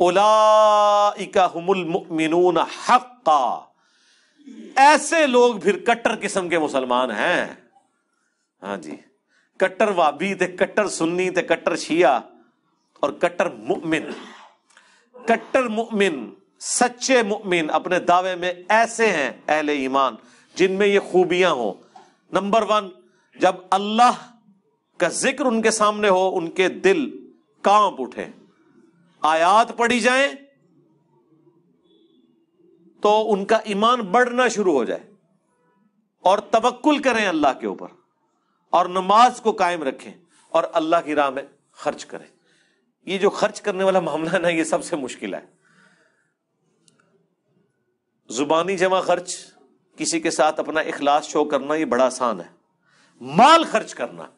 ओलामिन हक्का ऐसे लोग फिर कट्टर किस्म के मुसलमान हैं हाँ जी कट्टर वाबी थे कट्टर सुन्नी थे कट्टर शिया और कट्टर मुमिन कट्टर मुमिन सच्चे मुमिन अपने दावे में ऐसे हैं अहले ईमान जिनमें ये खूबियां हो नंबर वन जब अल्लाह का जिक्र उनके सामने हो उनके दिल कांप उठे आयात पढ़ी जाए तो उनका ईमान बढ़ना शुरू हो जाए और तवक्ल करें अल्लाह के ऊपर और नमाज को कायम रखें और अल्लाह की राह में खर्च करें ये जो खर्च करने वाला मामला ना ये सबसे मुश्किल है जुबानी जमा खर्च किसी के साथ अपना इखलास शो करना ये बड़ा आसान है माल खर्च करना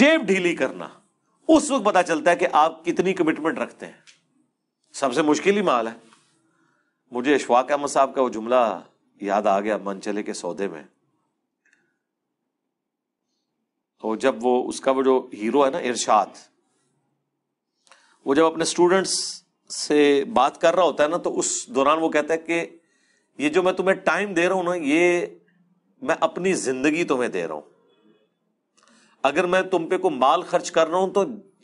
जेब ढीली करना उस वक्त पता चलता है कि आप कितनी कमिटमेंट रखते हैं सबसे मुश्किल ही माल है मुझे अशफाक अहमद साहब का वो जुमला याद आ गया मन चले के सौदे में तो जब वो उसका वो जो हीरो है ना इरशाद वो जब अपने स्टूडेंट्स से बात कर रहा होता है ना तो उस दौरान वो कहता है कि ये जो मैं तुम्हें टाइम दे रहा हूं ना ये मैं अपनी जिंदगी तुम्हें दे रहा हूं अगर मैं तुम पे को माल खर्च कर रहा हूं तो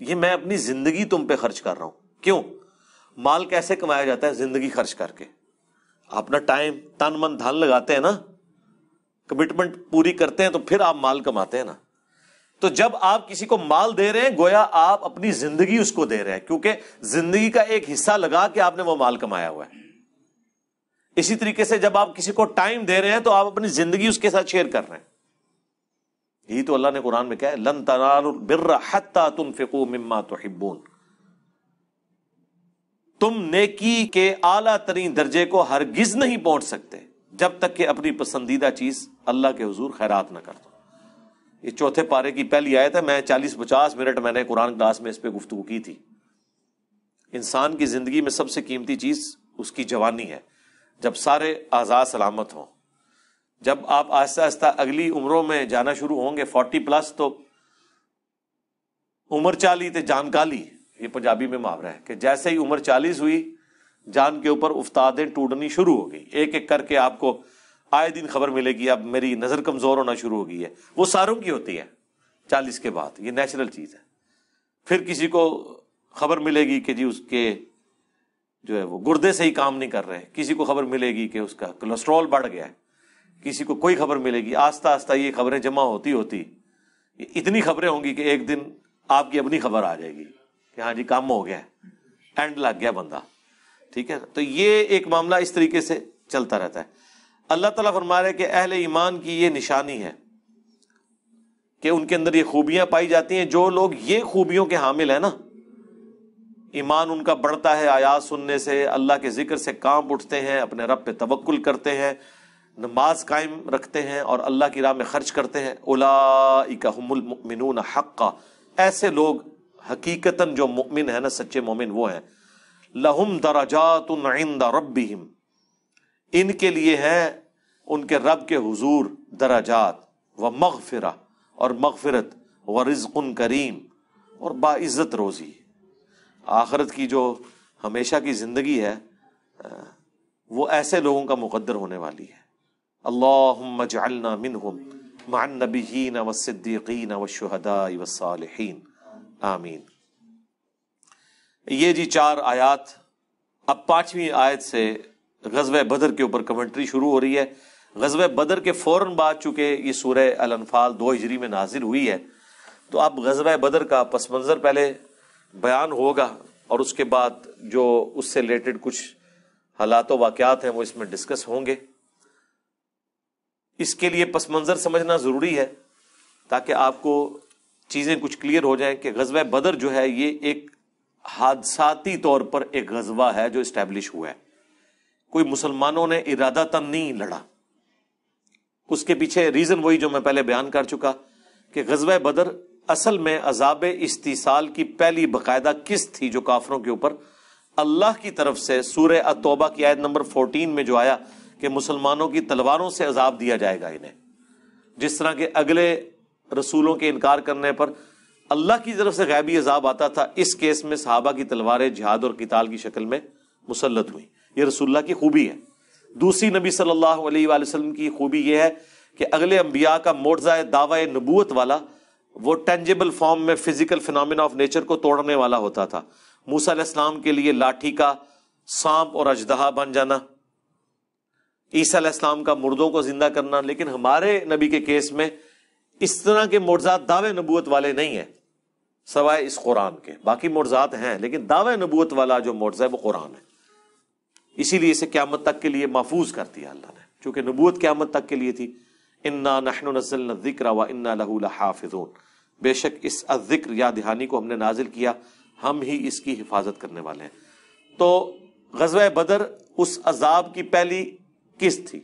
ये मैं अपनी जिंदगी तुम पे खर्च कर रहा हूं क्यों माल कैसे कमाया जाता है जिंदगी खर्च करके अपना टाइम तन मन धन लगाते हैं ना कमिटमेंट पूरी करते हैं तो फिर आप माल कमाते हैं ना तो जब आप किसी को माल दे रहे हैं गोया आप अपनी जिंदगी उसको दे रहे हैं क्योंकि जिंदगी का एक हिस्सा लगा के आपने वो माल कमाया हुआ है इसी तरीके से जब आप किसी को टाइम दे रहे हैं तो आप अपनी जिंदगी उसके साथ शेयर कर रहे हैं यही तो अल्लाह ने कुरान में कहा है लन तनारुल्बिर्रा तुम फिको मिम्मा तो तुम नेकी के आला तरीन दर्जे को हरगिज नहीं पहुंच सकते जब तक कि अपनी पसंदीदा चीज अल्लाह के हजूर खैरात ना कर दो ये चौथे पारे की पहली आयत है मैं चालीस पचास मिनट मैंने कुरान क्लास में इस पर गुफ्तु की थी इंसान की जिंदगी में सबसे कीमती चीज उसकी जवानी है जब सारे आज़ाद सलामत हों जब आप आस्ता आस्ता अगली उम्रों में जाना शुरू होंगे फोर्टी प्लस तो उम्र चाली तो जानकाली ये पंजाबी में मुहावरा है कि जैसे ही उम्र चालीस हुई जान के ऊपर उफ्तादें टूटनी शुरू हो गई एक एक करके आपको आए दिन खबर मिलेगी अब मेरी नज़र कमज़ोर होना शुरू हो गई है वो सारों की होती है चालीस के बाद ये नेचुरल चीज़ है फिर किसी को खबर मिलेगी कि जी उसके जो है वो गुर्दे से ही काम नहीं कर रहे किसी को खबर मिलेगी कि उसका कोलेस्ट्रॉल बढ़ गया है किसी को कोई खबर मिलेगी आस्ता आस्ता ये खबरें जमा होती होती इतनी खबरें होंगी कि एक दिन आपकी अपनी खबर आ जाएगी कि हाँ जी काम हो गया एंड लग गया बंदा ठीक है ना तो ये एक मामला इस तरीके से चलता रहता है अल्लाह तला फरमा रहे कि अहल ईमान की ये निशानी है कि उनके अंदर ये खूबियां पाई जाती हैं जो लोग ये खूबियों के हामिल है ना ईमान उनका बढ़ता है आयात सुनने से अल्लाह के जिक्र से काम उठते हैं अपने रब पे तवक्ल करते हैं नमाज कायम रखते हैं और अल्लाह की राह में खर्च करते हैं उलाइका मिनून हक़ ऐसे लोग हकीकता जो मुमिन है ना सच्चे मोमिन वो हैं लहुम दराजात रब्बिहिम इनके लिए है उनके रब के हजूर दराजात व मगफरा और मगफिरत व उन करीम और बाज़्ज़त रोज़ी आखरत की जो हमेशा की ज़िंदगी है वो ऐसे लोगों का मुकदर होने वाली है अल्लाहमजना मिनहुम मानबीन वसद्दीकीन वशहदाई वसालहीन आमीन ये जी चार आयात अब पांचवी आयत से गजब बदर के ऊपर कमेंट्री शुरू हो रही है गजब बदर के फ़ौर बाद चूँकि ये सूर्य अलफाल दो हिजरी में नाजिल हुई है तो अब गजब बदर का पस मंज़र पहले बयान होगा और उसके बाद जो उससे रिलेटेड कुछ हालात वाक़ हैं वो इसमें डिस्कस होंगे इसके लिए पस मंज़र समझना ज़रूरी है ताकि आपको चीज़ें कुछ क्लियर हो जाएं कि गजब बदर जो है ये एक हादसाती तौर पर एक गजबा है जो इस्टेब्लिश हुआ है कोई मुसलमानों ने तन नहीं लड़ा उसके पीछे रीज़न वही जो मैं पहले बयान कर चुका कि गजब बदर असल में अजाब इस्तीसाल की पहली बाकायदा किस्त थी जो काफरों के ऊपर अल्लाह की तरफ से सूर्य अतोबा की आयत नंबर 14 में जो आया कि मुसलमानों की तलवारों से अजाब दिया जाएगा इन्हें जिस तरह के अगले रसूलों के इनकार करने पर अल्लाह की तरफ से गैबी अजाब आता था इस केस में साहबा की तलवारें जिहाद और किताल की शक्ल में मुसलत हुई यह रसुल्ला की खूबी है दूसरी नबी सल्लल्लाहु अलैहि वसल्लम की खूबी यह है कि अगले अंबिया का मोर्जा दावा नबूत वाला वो टेंजेबल फॉर्म में फिजिकल फिनमिना ऑफ नेचर को तोड़ने वाला होता था मूसा के लिए लाठी का सांप और अजदहा बन जाना ईसा इस्लाम का मुर्दों को जिंदा करना लेकिन हमारे नबी के केस में इस तरह के मुर्जात दावे नबूत वाले नहीं है सवाए इस कुरान के बाकी मुर्जात हैं लेकिन दावे नबूत वाला जो मुर्जा है वो कुरान है इसीलिए इसे क्यामत तक के लिए महफूज कर दिया अल्लाह ने चूंकि नबूत क्यामत तक के लिए थी इन्ना नहन जिक्र व इन्ना लहूल बेशक इस जिक्र या दिहानी को हमने नाजिल किया हम ही इसकी हिफाजत करने वाले हैं तो गजब बदर उस अजाब की पहली किस थी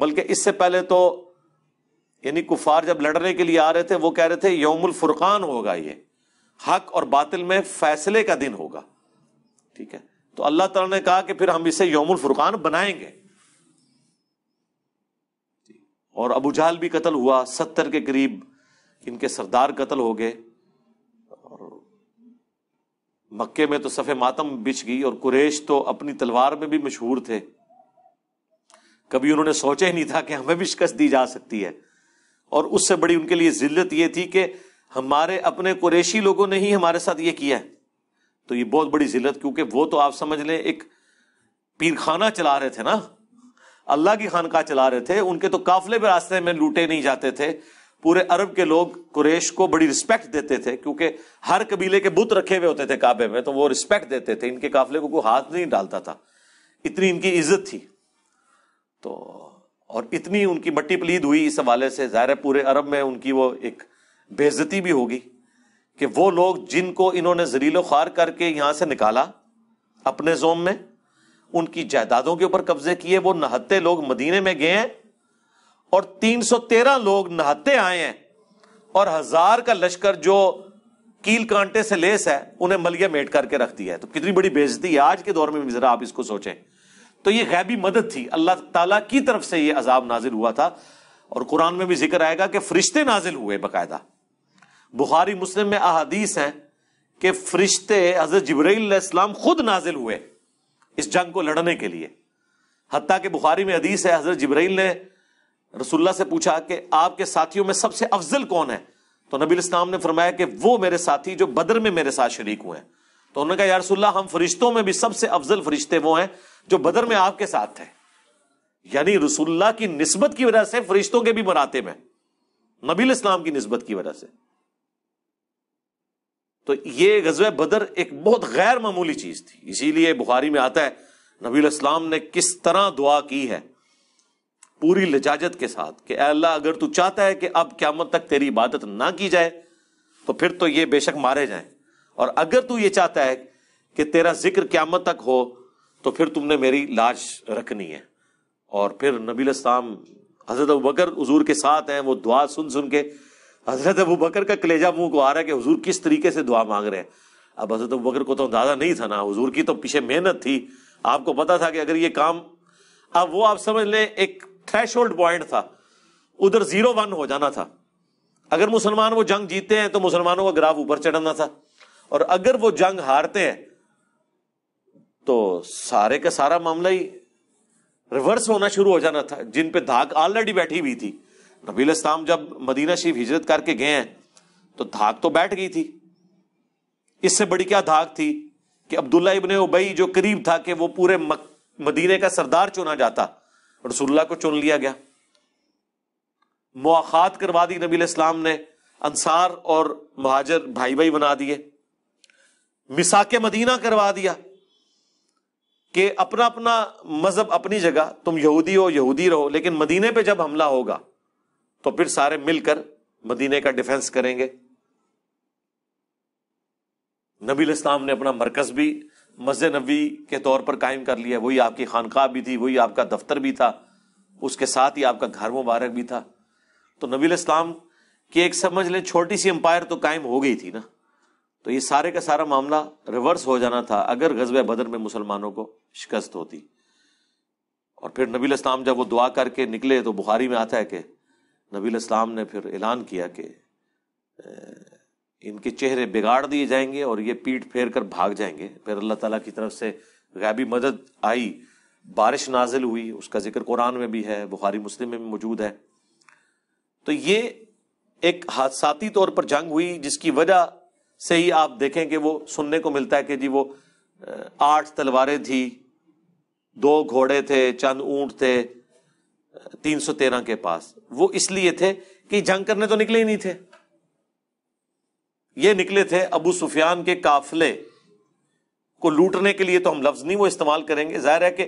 बल्कि इससे पहले तो यानी कुफार जब लड़ने के लिए आ रहे थे वो कह रहे थे यौमुल फुरकान होगा ये हक और बातिल में फैसले का दिन होगा ठीक है तो अल्लाह तला ने कहा कि फिर हम इसे यौमुल फुरकान बनाएंगे और अबू जहल भी कत्ल हुआ सत्तर के करीब इनके सरदार कत्ल हो गए और मक्के में तो सफ़े मातम बिछ गई और कुरेश तो अपनी तलवार में भी मशहूर थे कभी उन्होंने सोचा ही नहीं था कि हमें भी शिकस्त दी जा सकती है और उससे बड़ी उनके लिए जिल्लत यह थी कि हमारे अपने कुरेशी लोगों ने ही हमारे साथ ये किया है तो ये बहुत बड़ी जिल्लत क्योंकि वो तो आप समझ लें एक पीरखाना चला रहे थे ना अल्लाह की खानका चला रहे थे उनके तो काफले भी रास्ते में लूटे नहीं जाते थे पूरे अरब के लोग कुरेश को बड़ी रिस्पेक्ट देते थे क्योंकि हर कबीले के बुत रखे हुए होते थे काबे में तो वो रिस्पेक्ट देते थे इनके काफले को कोई हाथ नहीं डालता था इतनी इनकी इज्जत थी तो और इतनी उनकी मट्टी पलीद हुई इस हवाले से ज़ाहिर है पूरे अरब में उनकी वो एक बेजती भी होगी कि वो लोग जिनको इन्होंने जरीलो ख्वार करके यहाँ से निकाला अपने जोम में उनकी जायदादों के ऊपर कब्जे किए वो नहत्ते लोग मदीने में गए हैं और 313 लोग नहाते आए हैं और हजार का लश्कर जो कील कांटे से लेस है उन्हें मलिया मेट करके रख दिया है तो कितनी बड़ी बेजती है आज के दौर में भी जरा आप इसको सोचें तो ये गैबी मदद थी अल्लाह ताला की तरफ से ये अजाब नाजिल हुआ था और कुरान में भी जिक्र आएगा कि फरिश्ते नाजिल हुए बाकायदा बुखारी मुस्लिम में अहादीस हैं कि फरिश्ते हजरत जबरीम खुद नाजिल हुए इस जंग को लड़ने के लिए हती के बुखारी में हदीस है हजरत जबरील ने रसुल्ला से पूछा कि आपके साथियों में सबसे अफजल कौन है तो नबी इस्लाम ने फरमाया कि वो मेरे साथी जो बदर में मेरे साथ शरीक हुए हैं तो उन्होंने कहा यारसुल्ला हम फरिश्तों में भी सबसे अफजल फरिश्ते वो हैं जो बदर में आपके साथ थे यानी रसुल्ला की नस्बत की वजह से फरिश्तों के भी मराते में नबील इस्लाम की नस्बत की वजह से तो ये गजब बदर एक बहुत गैर मामूली चीज थी इसीलिए बुखारी में आता है नबील इस्लाम ने किस तरह दुआ की है पूरी लजाजत के साथ कि अल्लाह अगर तू चाहता है कि अब क्यामत तक तेरी इबादत ना की जाए तो फिर तो ये बेशक मारे जाए और अगर तू ये चाहता है कि तेरा जिक्र क्यामत तक हो तो फिर तुमने मेरी लाश रखनी है और फिर नबील इस्लाम हजरत अबू बकर हजूर के साथ हैं वो दुआ सुन सुन के हजरत अबू बकर का कलेजा मुंह को आ रहा है कि हजूर किस तरीके से दुआ मांग रहे हैं अब हजरत अबू बकर को तो अंदाजा नहीं था ना हजूर की तो पीछे मेहनत थी आपको पता था कि अगर ये काम अब वो आप समझ लें एक थ्रेश होल्ड पॉइंट था उधर जीरो वन हो जाना था अगर मुसलमान वो जंग जीते हैं तो मुसलमानों का ग्राफ ऊपर चढ़ना था और अगर वो जंग हारते हैं तो सारे का सारा मामला ही रिवर्स होना शुरू हो जाना था जिन पे धाक ऑलरेडी बैठी हुई थी नबील इस्लाम जब मदीना शरीफ हिजरत करके गए हैं तो धाक तो बैठ गई थी इससे बड़ी क्या धाक थी कि अब्दुल्ला इबन उबई जो करीब था कि वो पूरे मदीने का सरदार चुना जाता रसुल्ला को चुन लिया गया मुआखात करवा दी नबील इस्लाम ने अंसार और महाजर भाई भाई बना दिए मिसा के मदीना करवा दिया कि अपना अपना मजहब अपनी जगह तुम यहूदी हो यहूदी रहो लेकिन मदीने पे जब हमला होगा तो फिर सारे मिलकर मदीने का डिफेंस करेंगे नबी इस्लाम ने अपना मरकज भी मस्जिद नबी के तौर पर कायम कर लिया वही आपकी खानका भी थी वही आपका दफ्तर भी था उसके साथ ही आपका घर मुबारक भी था तो नबी इस्लाम की एक समझ लें छोटी सी एम्पायर तो कायम हो गई थी ना तो ये सारे का सारा मामला रिवर्स हो जाना था अगर गजब बदर में मुसलमानों को शिकस्त होती और फिर नबी इस्लाम जब वो दुआ करके निकले तो बुखारी में आता है कि नबी इस्लाम ने फिर ऐलान किया कि इनके चेहरे बिगाड़ दिए जाएंगे और ये पीठ फेर कर भाग जाएंगे फिर अल्लाह तला की तरफ से गैबी मदद आई बारिश नाजिल हुई उसका जिक्र कुरान में भी है बुखारी मुस्लिम में भी मौजूद है तो ये एक हादसाती तौर पर जंग हुई जिसकी वजह से ही आप देखें कि वो सुनने को मिलता है कि जी वो आठ तलवारें थी दो घोड़े थे चंद ऊंट थे तीन सौ तेरह के पास वो इसलिए थे कि जंग करने तो निकले ही नहीं थे ये निकले थे अबू सुफियान के काफिले को लूटने के लिए तो हम लफ्ज नहीं वो इस्तेमाल करेंगे जाहिर है कि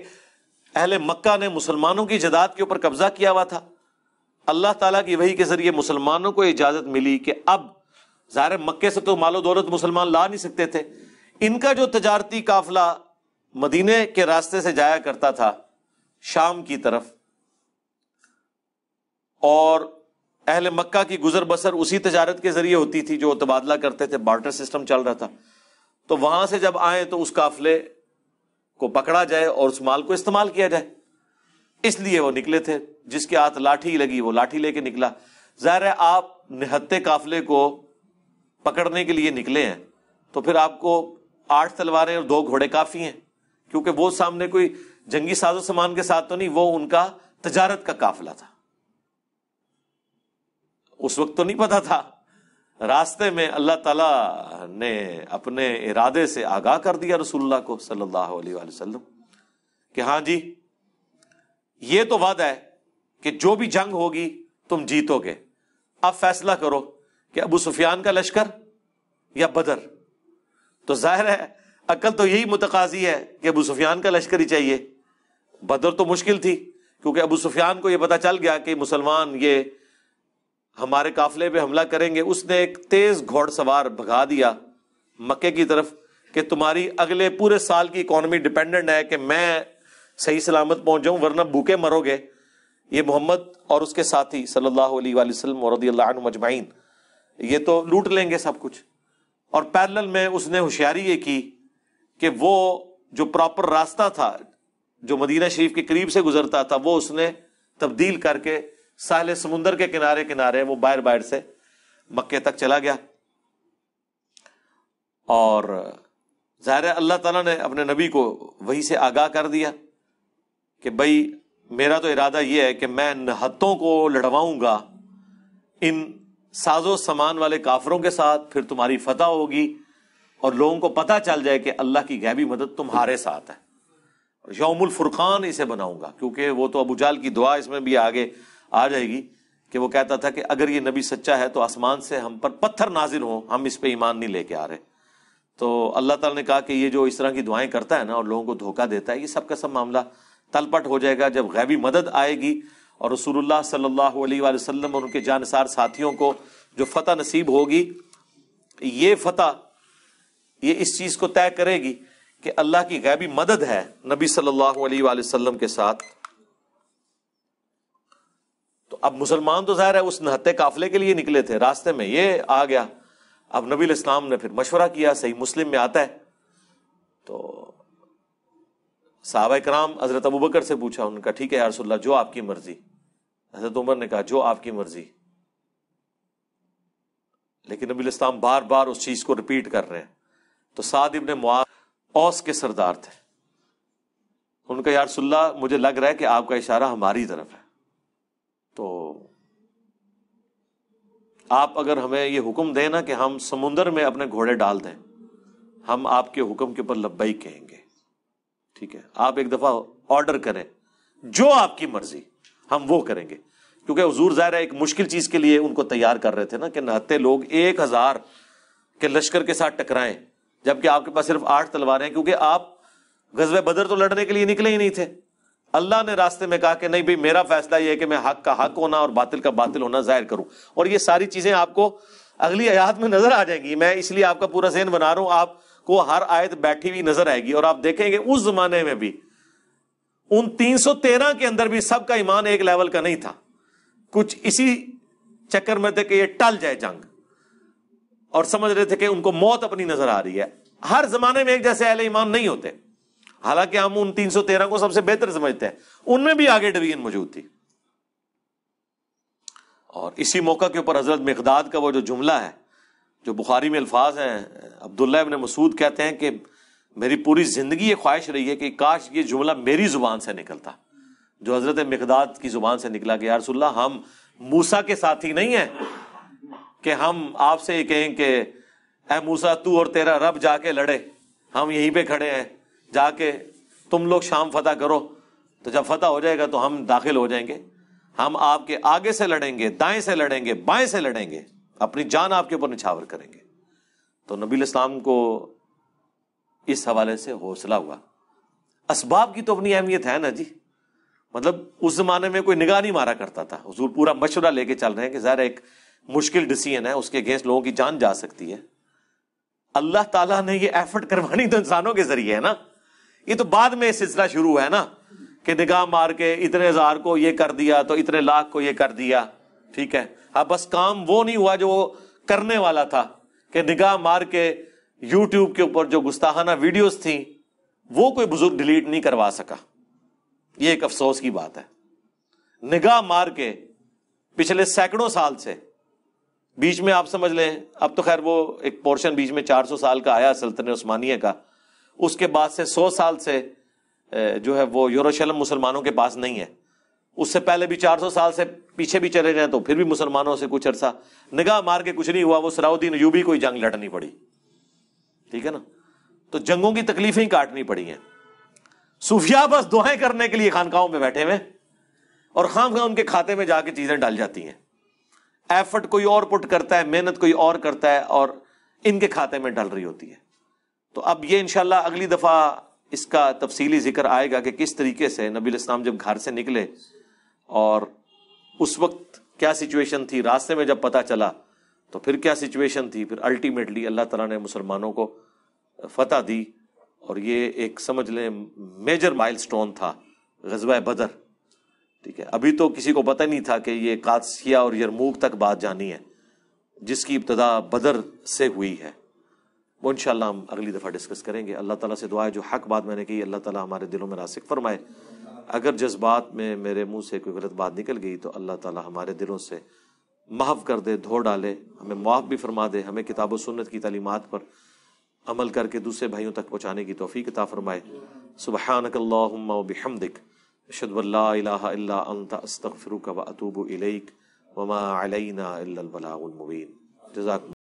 अहले मक्का ने मुसलमानों की जदाद के ऊपर कब्जा किया हुआ था अल्लाह ताला की वही के जरिए मुसलमानों को इजाजत मिली कि अब ज़ाहिर मक्के से तो मालो दौलत मुसलमान ला नहीं सकते थे इनका जो तजारती काफिला मदीने के रास्ते से जाया करता था शाम की तरफ और अहल मक्का की गुजर बसर उसी तजारत के जरिए होती थी जो तबादला करते थे बार्टर सिस्टम चल रहा था तो वहां से जब आए तो उस काफिले को पकड़ा जाए और उस माल को इस्तेमाल किया जाए इसलिए वो निकले थे जिसके हाथ लाठी लगी वो लाठी लेके निकला ज़ाहिर है आप निहत्ते काफिले को पकड़ने के लिए निकले हैं तो फिर आपको आठ तलवारें और दो घोड़े काफी हैं क्योंकि वो सामने कोई जंगी साजो सामान के साथ तो नहीं वो उनका तजारत का काफिला था उस वक्त तो नहीं पता था रास्ते में अल्लाह ताला ने अपने इरादे से आगाह कर दिया रसुल्ला को सल्लाम कि हाँ जी ये तो वादा है कि जो भी जंग होगी तुम जीतोगे अब फैसला करो कि अबू सुफियान का लश्कर या बदर तो जाहिर है अकल तो यही मुतकाजी है कि अबू सुफियान का लश्कर ही चाहिए बदर तो मुश्किल थी क्योंकि अबू सुफियान को यह पता चल गया कि मुसलमान ये हमारे काफिले पर हमला करेंगे उसने एक तेज घोड़सवार भगा दिया मक्के की तरफ कि तुम्हारी अगले पूरे साल की इकोनॉमी डिपेंडेंट है कि मैं सही सलामत पहुंच जाऊं वरना भूखे मरोगे ये मोहम्मद और उसके साथी सल्लल्लाहु अलैहि वसल्लम और रदी अल्लाह मजमाइन ये तो लूट लेंगे सब कुछ और पैरल में उसने होशियारी ये की कि वो जो प्रॉपर रास्ता था जो मदीना शरीफ के करीब से गुजरता था वो उसने तब्दील करके साहल समुंदर के किनारे किनारे वो बाहर बाहर से मक्के तक चला गया और ज़ाहिर अल्लाह ताला ने अपने नबी को वहीं से आगाह कर दिया कि भाई मेरा तो इरादा यह है कि मैं नहतों को लड़वाऊंगा इन साजो सामान वाले काफरों के साथ फिर तुम्हारी फतह होगी और लोगों को पता चल जाए कि अल्लाह की गैबी मदद तुम्हारे साथ है यौमुल फुरकान इसे बनाऊंगा क्योंकि वो तो अबू जाल की दुआ इसमें भी आगे आ जाएगी कि वो कहता था कि अगर ये नबी सच्चा है तो आसमान से हम पर पत्थर नाजिल हो हम इस पर ईमान नहीं लेके आ रहे तो अल्लाह ताला ने कहा कि ये जो इस तरह की दुआएं करता है ना और लोगों को धोखा देता है ये सबका सब मामला तलपट हो जाएगा जब गैबी मदद आएगी और रसूलुल्लाह सल्लल्लाहु अलैहि वसल्लम और उनके जानसार साथियों को जो फतह नसीब होगी ये फतह ये इस चीज को तय करेगी कि अल्लाह की गैबी मदद है नबी सल्लल्लाहु अलैहि वसल्लम के साथ तो अब मुसलमान तो जाहिर है उस नहते काफले के लिए निकले थे रास्ते में ये आ गया अब नबी इस्लाम ने फिर मशवरा किया सही मुस्लिम में आता है तो साहबा कराम हजरत अबू से पूछा उनका ठीक है यारसोल्ला जो आपकी मर्जी हजरत उमर ने कहा जो आपकी मर्जी लेकिन नबी इस्लाम बार बार उस चीज को रिपीट कर रहे हैं तो साद इबन मुआज औस के सरदार थे उनका यारसुल्ला मुझे लग रहा है कि आपका इशारा हमारी तरफ है तो आप अगर हमें ये हुक्म दें ना कि हम समुंदर में अपने घोड़े डाल दें हम आपके हुक्म के ऊपर लब्बई कहेंगे ठीक है आप एक दफा ऑर्डर करें जो आपकी मर्जी हम वो करेंगे क्योंकि हजूर जाहिर है एक मुश्किल चीज के लिए उनको तैयार कर रहे थे ना कि नहाते लोग एक हजार के लश्कर के साथ टकराएं जबकि आपके पास सिर्फ आठ तलवारें है क्योंकि आप गजब बदर तो लड़ने के लिए निकले ही नहीं थे अल्लाह ने रास्ते में कहा कि नहीं भाई मेरा फैसला यह है कि मैं हक का हक होना और बातिल का बातिल होना जाहिर करूं और ये सारी चीजें आपको अगली आयात में नजर आ जाएंगी मैं इसलिए आपका पूरा जहन बना रहा हूं आप को हर आयत बैठी हुई नजर आएगी और आप देखेंगे उस जमाने में भी उन 313 के अंदर भी सबका ईमान एक लेवल का नहीं था कुछ इसी चक्कर में थे कि ये टल जाए जंग और समझ रहे थे कि उनको मौत अपनी नजर आ रही है हर जमाने में एक जैसे अहले ईमान नहीं होते हालांकि हम उन 313 को सबसे बेहतर समझते हैं उनमें भी आगे डिवीजन मौजूद थी और इसी मौका के ऊपर हजरत मकदाद का वो जो जुमला है जो बुखारी में अल्फाज हैं अब्दुल्ला इबन मसूद कहते हैं कि मेरी पूरी ज़िंदगी ये ख्वाहिश रही है कि काश ये जुमला मेरी ज़ुबान से निकलता जो हज़रत मकदाद की ज़ुबान से निकला कि यारसोल्ला हम मूसा के साथ ही नहीं हैं कि हम आपसे ये कहें कि ए मूसा तू और तेरा रब जाके लड़े हम यहीं पर खड़े हैं जाके तुम लोग शाम फतेह करो तो जब फतेह हो जाएगा तो हम दाखिल हो जाएंगे हम आपके आगे से लड़ेंगे दाएं से लड़ेंगे बाएं से लड़ेंगे अपनी जान आपके ऊपर निछावर करेंगे तो नबी इस्लाम को इस हवाले से हौसला हुआ इसबाब की तो अपनी अहमियत है ना जी मतलब उस जमाने में कोई निगाह नहीं मारा करता था हजूर पूरा मशुरा लेके चल रहे हैं कि जहर एक मुश्किल डिसीजन है उसके अगेंस्ट लोगों की जान जा सकती है अल्लाह ताला ने ये एफर्ट करवानी तो इंसानों के जरिए है ना ये तो बाद में सिलसिला शुरू है ना कि निगाह मार के इतने हजार को ये कर दिया तो इतने लाख को ये कर दिया ठीक है अब हाँ, बस काम वो नहीं हुआ जो करने वाला था कि निगाह मार के यूट्यूब के ऊपर जो गुस्ताहाना वीडियोस थी वो कोई बुजुर्ग डिलीट नहीं करवा सका ये एक अफसोस की बात है निगाह मार के पिछले सैकड़ों साल से बीच में आप समझ लें अब तो खैर वो एक पोर्शन बीच में 400 साल का आया सल्तन उस्मानिया का उसके बाद से 100 साल से जो है वो यूरोशलम मुसलमानों के पास नहीं है उससे पहले भी 400 साल से पीछे भी चले जाए तो फिर भी मुसलमानों से कुछ अरसा निगाह मार के कुछ नहीं हुआ वो सराउद्दीन यूबी को जंग लड़नी पड़ी ठीक है ना तो जंगों की तकलीफें काटनी पड़ी हैं सूफिया बस दुआएं करने के लिए खानकाहों में बैठे हुए और खान उनके खाते में जाके चीजें डाल जाती हैं एफर्ट कोई और पुट करता है मेहनत कोई और करता है और इनके खाते में डाल रही होती है तो अब ये इनशाला अगली दफा इसका तफसीली जिक्र आएगा कि किस तरीके से नबी इस्लाम जब घर से निकले और उस वक्त क्या सिचुएशन थी रास्ते में जब पता चला तो फिर क्या सिचुएशन थी फिर अल्टीमेटली अल्लाह तला ने मुसलमानों को फतह दी और ये एक समझ लें मेजर स्टोन था गजवा बदर ठीक है अभी तो किसी को पता नहीं था कि ये कादसिया और यरमूक तक बात जानी है जिसकी इब्तदा बदर से हुई है वो इनशाला हम अगली दफ़ा डिस्कस करेंगे अल्लाह ताला से दुआ है जो हक बात मैंने की अल्लाह ताला हमारे दिलों में रासिक फरमाए अगर जज्बात में मेरे मुंह से कोई गलत बात निकल गई तो अल्लाह ताला हमारे दिलों से माफ़ कर दे धो डाले हमें मुआफ़ भी फरमा दे हमें किताब सुन्नत की तलीमत पर अमल करके दूसरे भाइयों तक पहुँचाने की तोफ़ी किताब फरमाए सुबहानकल्लाबिहमदिक शदवल्ला अस्तफ़िर व अतूब इलैक वमा अलैना मुबीन जजाक